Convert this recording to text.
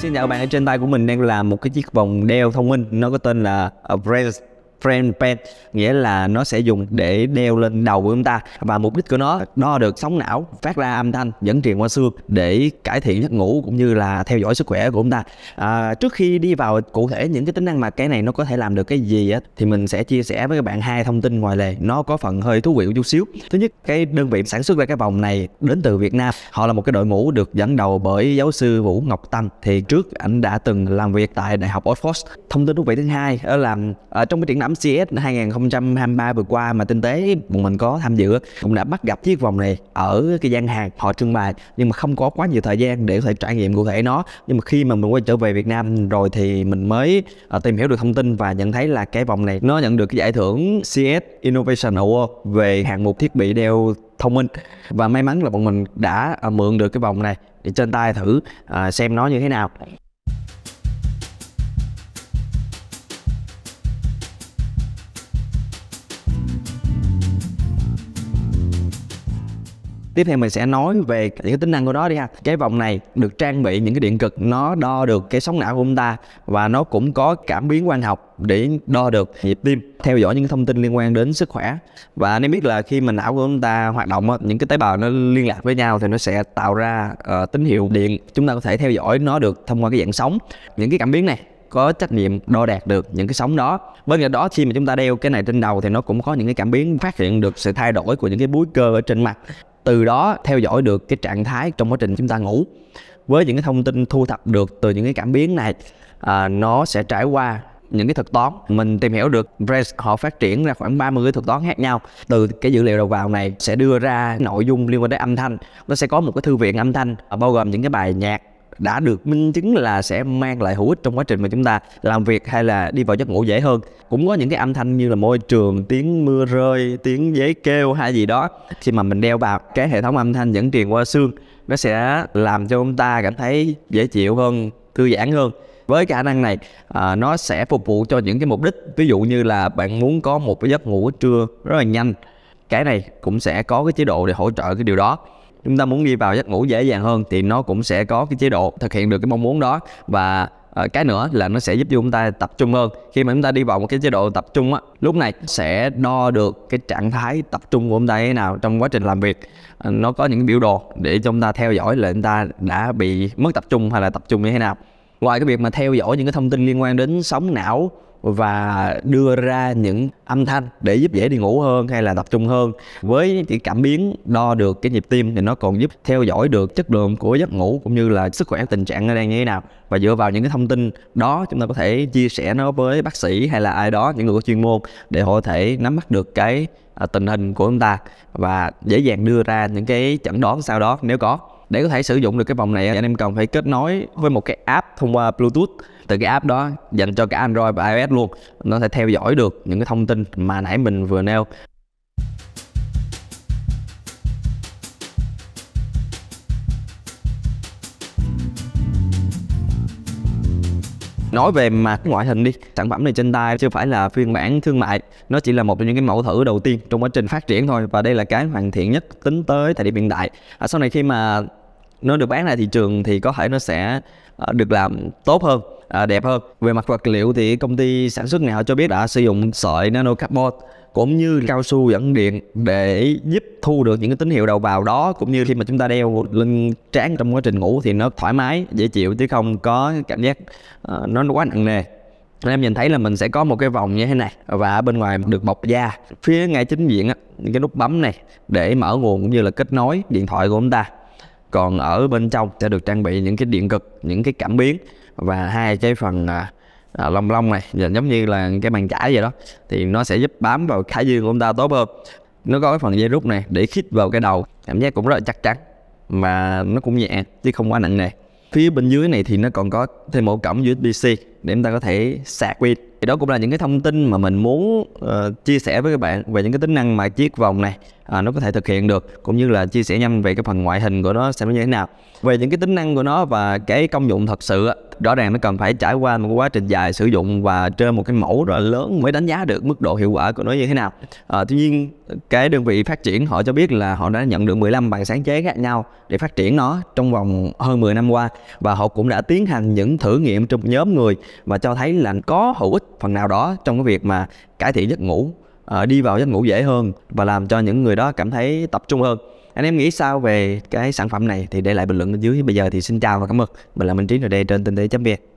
Xin chào các bạn, ở trên tay của mình đang là một cái chiếc vòng đeo thông minh Nó có tên là Brace friend pad nghĩa là nó sẽ dùng để đeo lên đầu của chúng ta và mục đích của nó đo được sóng não phát ra âm thanh dẫn truyền qua xương để cải thiện giấc ngủ cũng như là theo dõi sức khỏe của chúng ta à, trước khi đi vào cụ thể những cái tính năng mà cái này nó có thể làm được cái gì á thì mình sẽ chia sẻ với các bạn hai thông tin ngoài lề nó có phần hơi thú vị một chút xíu thứ nhất cái đơn vị sản xuất ra cái vòng này đến từ Việt Nam họ là một cái đội ngũ được dẫn đầu bởi giáo sư Vũ Ngọc Tâm thì trước anh đã từng làm việc tại đại học Oxford thông tin thú vị thứ hai là ở à, trong cái triển lãm đám CS 2023 vừa qua mà tinh tế bọn mình có tham dự cũng đã bắt gặp chiếc vòng này ở cái gian hàng họ trưng bày nhưng mà không có quá nhiều thời gian để có thể trải nghiệm cụ thể nó nhưng mà khi mà mình quay trở về Việt Nam rồi thì mình mới ờ, tìm hiểu được thông tin và nhận thấy là cái vòng này nó nhận được cái giải thưởng CS Innovation Award về hạng mục thiết bị đeo thông minh và may mắn là bọn mình đã ờ, mượn được cái vòng này để trên tay thử ờ, xem nó như thế nào tiếp theo mình sẽ nói về những cái tính năng của nó đi ha cái vòng này được trang bị những cái điện cực nó đo được cái sóng não của chúng ta và nó cũng có cảm biến quang học để đo được nhịp tim theo dõi những thông tin liên quan đến sức khỏe và nên biết là khi mà não của chúng ta hoạt động những cái tế bào nó liên lạc với nhau thì nó sẽ tạo ra uh, tín hiệu điện chúng ta có thể theo dõi nó được thông qua cái dạng sóng những cái cảm biến này có trách nhiệm đo đạt được những cái sóng đó bên cạnh đó khi mà chúng ta đeo cái này trên đầu thì nó cũng có những cái cảm biến phát hiện được sự thay đổi của những cái búi cơ ở trên mặt từ đó theo dõi được cái trạng thái trong quá trình chúng ta ngủ với những cái thông tin thu thập được từ những cái cảm biến này à, nó sẽ trải qua những cái thuật toán mình tìm hiểu được Brace họ phát triển ra khoảng 30 cái thuật toán khác nhau từ cái dữ liệu đầu vào này sẽ đưa ra nội dung liên quan đến âm thanh nó sẽ có một cái thư viện âm thanh à, bao gồm những cái bài nhạc đã được minh chứng là sẽ mang lại hữu ích trong quá trình mà chúng ta làm việc hay là đi vào giấc ngủ dễ hơn cũng có những cái âm thanh như là môi trường tiếng mưa rơi tiếng giấy kêu hay gì đó khi mà mình đeo vào cái hệ thống âm thanh dẫn truyền qua xương nó sẽ làm cho chúng ta cảm thấy dễ chịu hơn thư giãn hơn với khả năng này à, nó sẽ phục vụ cho những cái mục đích ví dụ như là bạn muốn có một cái giấc ngủ trưa rất là nhanh cái này cũng sẽ có cái chế độ để hỗ trợ cái điều đó chúng ta muốn đi vào giấc ngủ dễ dàng hơn thì nó cũng sẽ có cái chế độ thực hiện được cái mong muốn đó và ờ, cái nữa là nó sẽ giúp cho chúng ta tập trung hơn khi mà chúng ta đi vào một cái chế độ tập trung á lúc này sẽ đo được cái trạng thái tập trung của chúng ta thế nào trong quá trình làm việc ờ, nó có những biểu đồ để cho chúng ta theo dõi là chúng ta đã bị mất tập trung hay là tập trung như thế nào ngoài cái việc mà theo dõi những cái thông tin liên quan đến sóng não và đưa ra những âm thanh để giúp dễ đi ngủ hơn hay là tập trung hơn với chỉ cảm biến đo được cái nhịp tim thì nó còn giúp theo dõi được chất lượng của giấc ngủ cũng như là sức khỏe tình trạng nó đang như thế nào và dựa vào những cái thông tin đó chúng ta có thể chia sẻ nó với bác sĩ hay là ai đó những người có chuyên môn để họ có thể nắm bắt được cái à, tình hình của chúng ta và dễ dàng đưa ra những cái chẩn đoán sau đó nếu có để có thể sử dụng được cái vòng này anh em cần phải kết nối với một cái app thông qua bluetooth từ cái app đó dành cho cả android và ios luôn nó sẽ theo dõi được những cái thông tin mà nãy mình vừa nêu nói về mặt ngoại hình đi sản phẩm này trên tay chưa phải là phiên bản thương mại nó chỉ là một trong những cái mẫu thử đầu tiên trong quá trình phát triển thôi và đây là cái hoàn thiện nhất tính tới thời điểm hiện đại à, sau này khi mà nó được bán ra thị trường thì có thể nó sẽ ờ, được làm tốt hơn à, đẹp hơn về mặt vật liệu thì công ty sản xuất này họ cho biết đã sử dụng sợi nano carbon cũng như cao su dẫn điện để giúp thu được những cái tín hiệu đầu vào đó cũng như khi mà chúng ta đeo lên trán trong quá trình ngủ thì nó thoải mái dễ chịu chứ không có cảm giác uh, nó quá nặng nề em nhìn thấy là mình sẽ có một cái vòng như thế này và ở bên ngoài được bọc da phía ngay chính diện á những cái nút bấm này để mở nguồn cũng như là kết nối điện thoại của chúng ta còn ở bên trong sẽ được trang bị những cái điện cực những cái cảm biến và hai cái phần à, à, lông lông này giống như là cái bàn chải vậy đó thì nó sẽ giúp bám vào khải dương của ông ta tốt hơn nó có cái phần dây rút này để khít vào cái đầu cảm giác cũng rất là chắc chắn mà nó cũng nhẹ chứ không quá nặng nề phía bên dưới này thì nó còn có thêm một cổng USB-C để chúng ta có thể sạc pin thì đó cũng là những cái thông tin mà mình muốn uh, chia sẻ với các bạn về những cái tính năng mà chiếc vòng này à, nó có thể thực hiện được cũng như là chia sẻ nhanh về cái phần ngoại hình của nó sẽ nó như thế nào về những cái tính năng của nó và cái công dụng thật sự rõ ràng nó cần phải trải qua một quá trình dài sử dụng và trên một cái mẫu rất lớn mới đánh giá được mức độ hiệu quả của nó như thế nào à, tuy nhiên cái đơn vị phát triển họ cho biết là họ đã nhận được 15 bằng sáng chế khác nhau để phát triển nó trong vòng hơn 10 năm qua và họ cũng đã tiến hành những thử nghiệm trong nhóm người và cho thấy là có hữu ích phần nào đó trong cái việc mà cải thiện giấc ngủ Ờ, đi vào giấc ngủ dễ hơn và làm cho những người đó cảm thấy tập trung hơn anh em nghĩ sao về cái sản phẩm này thì để lại bình luận bên dưới bây giờ thì xin chào và cảm ơn mình là minh trí rồi đây trên tinh tế chấm vn